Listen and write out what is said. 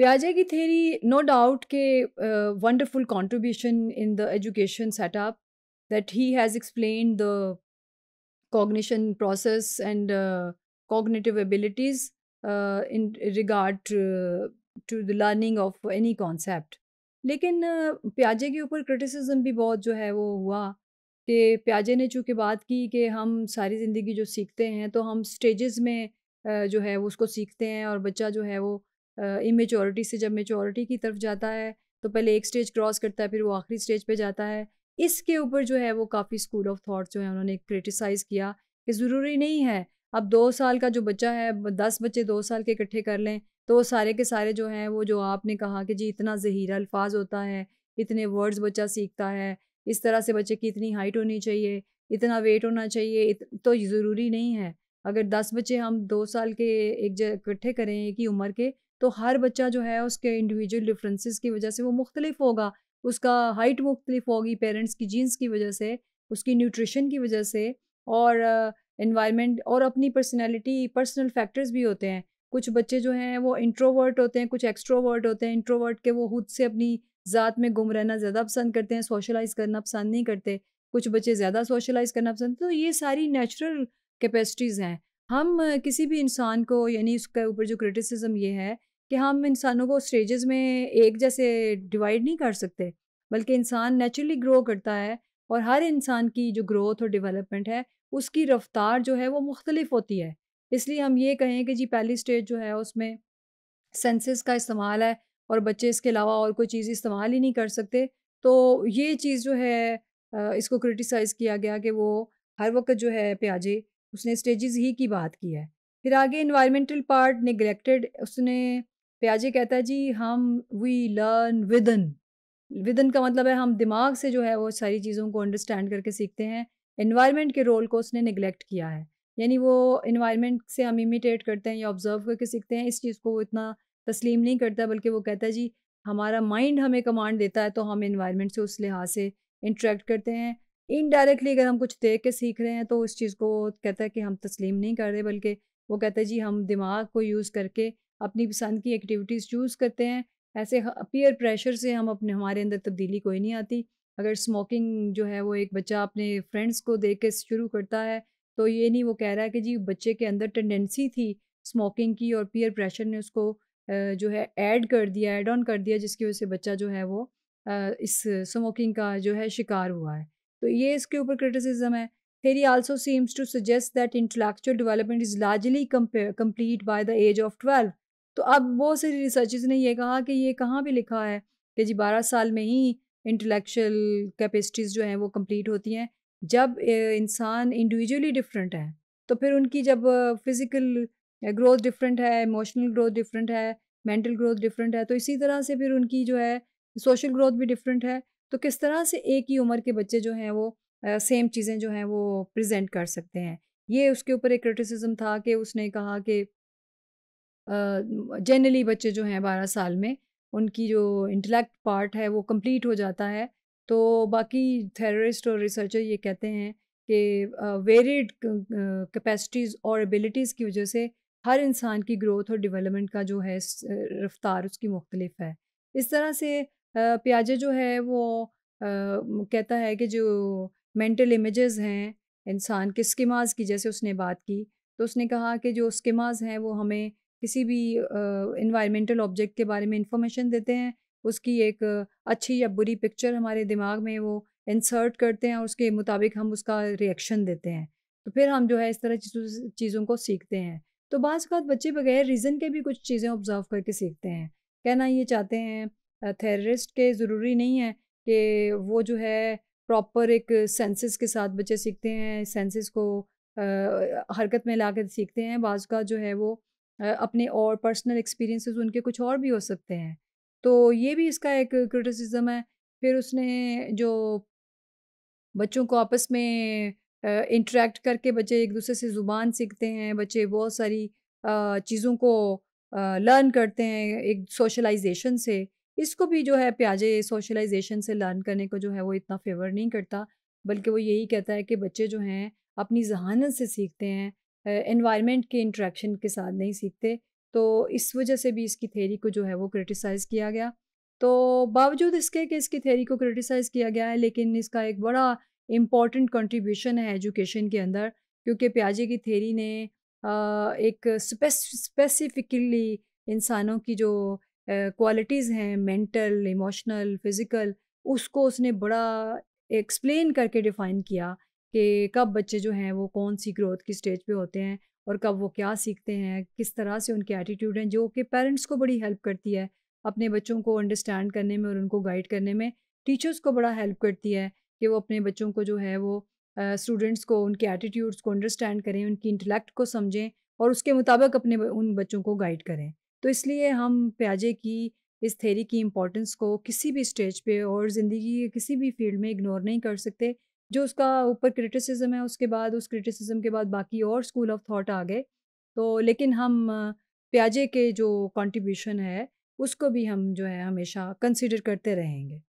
प्याजे की theory no doubt के wonderful contribution in the education setup that he has explain the cognition process and cognitive abilities in regard to the learning of any concept लेकिन प्याजे के ऊपर criticism भी बहुत जो है वो हुआ कि प्याजे ने चूँकि बात की कि हम सारी ज़िंदगी जो सीखते हैं तो हम स्टेजेस में जो है वो उसको सीखते हैं और बच्चा जो है वो इमेचोरिटी से जब मेचोरिटी की तरफ जाता है तो पहले एक स्टेज क्रॉस करता है फिर वो आखिरी स्टेज पे जाता है इसके ऊपर जो है वो काफ़ी स्कूल ऑफ थॉट जो है उन्होंने क्रिटिसाइज़ किया कि ज़रूरी नहीं है अब दो साल का जो बच्चा है दस बच्चे दो साल के इकट्ठे कर लें तो वो सारे के सारे जो हैं वो जो आपने कहा कि जी इतना जहीरा अल्फाज होता है इतने वर्ड्स बच्चा सीखता है इस तरह से बच्चे की इतनी हाइट होनी चाहिए इतना वेट होना चाहिए इत, तो ज़रूरी नहीं है अगर दस बच्चे हम दो साल के एक जगह इकट्ठे करें एक ही उम्र के तो हर बच्चा जो है उसके इंडिविजुअल डिफरेंसेस की वजह से वो मुख्तलिफ होगा उसका हाइट मुख्तलिफ होगी पेरेंट्स की जीन्स की वजह से उसकी न्यूट्रिशन की वजह से और इन्वायरमेंट uh, और अपनी पर्सनैलिटी पर्सनल फैक्टर्स भी होते हैं कुछ बच्चे जो हैं वो इंट्रोवर्ट होते हैं कुछ एक्स्ट्रोवर्ट होते हैं इंट्रोवर्ट के वो खुद से अपनी ज़ात में गुम रहना ज़्यादा पसंद करते हैं सोशलाइज़ करना पसंद नहीं करते कुछ बच्चे ज़्यादा सोशलाइज़ करना पसंद तो ये सारी नेचुरल कैपेसिटीज़ हैं हम किसी भी इंसान को यानी उसके ऊपर जो क्रिटिसिज्म ये है कि हम इंसानों को स्टेजेस में एक जैसे डिवाइड नहीं कर सकते बल्कि इंसान नेचुरली ग्रो करता है और हर इंसान की जो ग्रोथ और डेवलपमेंट है उसकी रफ्तार जो है वो मुख्तलिफ होती है इसलिए हम ये कहें कि जी पहली स्टेज जो है उसमें सेंसेस का इस्तेमाल है और बच्चे इसके अलावा और कोई चीज़ इस्तेमाल ही नहीं कर सकते तो ये चीज़ जो है इसको क्रिटिसाइज़ किया गया कि वो हर वक्त जो है प्याजे उसने स्टेजेस ही की बात की है फिर आगे इन्वायरमेंटल पार्ट निगलेक्टेड उसने प्याजे कहता है जी हम वी लर्न विदन विदन का मतलब है हम दिमाग से जो है वो सारी चीज़ों को अंडरस्टैंड करके सीखते हैं इन्वायरमेंट के रोल को उसने निगलेक्ट किया है यानी वो इन्वायरमेंट से हम इमिटेट करते हैं या ऑब्जर्व करके सीखते हैं इस चीज़ को वो इतना तस्लीम नहीं करता बल्कि वो कहता है जी हमारा माइंड हमें कमांड देता है तो हम इन्वायरमेंट से उस लिहाज से इंट्रैक्ट करते हैं इनडायरेक्टली अगर हम कुछ देख के सीख रहे हैं तो उस चीज़ को कहता है कि हम तस्लीम नहीं कर रहे बल्कि वो कहता है जी हम दिमाग को यूज़ करके अपनी पसंद की एक्टिविटीज़ चूज़ करते हैं ऐसे पीयर प्रेशर से हम अपने हमारे अंदर तब्दीली कोई नहीं आती अगर स्मोकिंग जो है वो एक बच्चा अपने फ्रेंड्स को देख के शुरू करता है तो ये नहीं वो कह रहा है कि जी बच्चे के अंदर टेंडेंसी थी स्मोकिंग की और पीयर प्रेशर ने उसको जो है ऐड कर दिया ऐड ऑन कर दिया जिसकी वजह से बच्चा जो है वो इस स्मोकिंग का जो है शिकार हुआ है तो ये इसके ऊपर क्रिटिसिज्म है he also seems to suggest that intellectual development is largely complete by the age of twelve तो अब बहुत सारी रिसर्च ने यह कहा कि ये कहाँ पर लिखा है कि जी बारह साल में ही इंटलेक्चुअल कैपेसिटीज़ जो हैं वो कम्प्लीट होती हैं जब इंसान इंडिविजुअली डिफरेंट है तो फिर उनकी जब फिज़िकल ग्रोथ डिफरेंट है इमोशनल ग्रोथ डिफरेंट है मेंटल ग्रोथ डिफरेंट है तो इसी तरह से फिर उनकी जो है सोशल ग्रोथ भी डिफरेंट है तो किस तरह से एक ही उम्र के बच्चे जो हैं वो सेम चीज़ें जो हैं वो प्रेजेंट कर सकते हैं ये उसके ऊपर एक क्रिटिसिज्म था कि उसने कहा कि जनरली बच्चे जो हैं बारह साल में उनकी जो इंटेलेक्ट पार्ट है वो कंप्लीट हो जाता है तो बाकी थेरिस्ट और रिसर्चर ये कहते हैं कि वेरिड कैपेसिटीज़ और एबिलिटीज़ की वजह से हर इंसान की ग्रोथ और डेवलपमेंट का जो है रफ्तार उसकी मुख्तलिफ है इस तरह से प्याजे जो है वो कहता है कि जो मेंटल इमेजेस हैं इंसान के स्किमाज की जैसे उसने बात की तो उसने कहा कि जो स्किमाज हैं वो हमें किसी भी इन्वायरमेंटल ऑब्जेक्ट के बारे में इंफॉर्मेशन देते हैं उसकी एक अच्छी या बुरी पिक्चर हमारे दिमाग में वो इंसर्ट करते हैं और उसके मुताबिक हम उसका रिएक्शन देते हैं तो फिर हम जो है इस तरह चीज़ों को सीखते हैं तो बाज़ बच्चे बगैर रीज़न के भी कुछ चीज़ें ऑब्ज़र्व करके सीखते हैं कहना ये चाहते हैं थेरिस्ट के ज़रूरी नहीं है कि वो जो है प्रॉपर एक सेंसेस के साथ बच्चे सीखते हैं सेंसेस को आ, हरकत में ला कर सीखते हैं बाज़ जो है वो अपने और पर्सनल एक्सपीरियंसेस उनके कुछ और भी हो सकते हैं तो ये भी इसका एक क्रिटिसिज्म है फिर उसने जो बच्चों को आपस में इंटरेक्ट करके बच्चे एक दूसरे से ज़ुबान सीखते हैं बच्चे बहुत सारी चीज़ों को लर्न करते हैं एक सोशलाइजेशन से इसको भी जो है प्याजे सोशलाइजेशन से लर्न करने को जो है वो इतना फेवर नहीं करता बल्कि वो यही कहता है कि बच्चे जो हैं अपनी जहानत से सीखते हैं इन्वायरमेंट के इंट्रैक्शन के साथ नहीं सीखते तो इस वजह से भी इसकी थेरी को जो है वो क्रिटिसाइज़ किया गया तो बावजूद इसके कि इसकी थेरी को क्रिटिसाइज़ किया गया है लेकिन इसका एक बड़ा इम्पॉर्टेंट कंट्रीब्यूशन है एजुकेशन के अंदर क्योंकि प्याजे की थेरी ने एक स्पेसिफिकली इंसानों की जो क्वालिटीज़ हैं मेंटल इमोशनल फिज़िकल उसको उसने बड़ा एक्सप्लेन करके डिफ़ाइन किया कि कब बच्चे जो हैं वो कौन सी ग्रोथ की स्टेज पे होते हैं और कब वो क्या सीखते हैं किस तरह से उनके एटीट्यूड हैं जो कि पेरेंट्स को बड़ी हेल्प करती है अपने बच्चों को अंडरस्टैंड करने में और उनको गाइड करने में टीचर्स को बड़ा हेल्प करती है कि वो अपने बच्चों को जो है वो स्टूडेंट्स uh, को उनके एटीट्यूड्स को अंडरस्टैंड करें उनकी इंटलेक्ट को समझें और उसके मुताबिक अपने उन बच्चों को गाइड करें तो इसलिए हम प्याजे की इस थेरी की इम्पोर्टेंस को किसी भी स्टेज पे और ज़िंदगी के किसी भी फील्ड में इग्नोर नहीं कर सकते जो उसका ऊपर क्रिटिसिज्म है उसके बाद उस क्रिटिसिज्म के बाद बाकी और स्कूल ऑफ थॉट आ गए तो लेकिन हम प्याजे के जो कंट्रीब्यूशन है उसको भी हम जो है हमेशा कंसिडर करते रहेंगे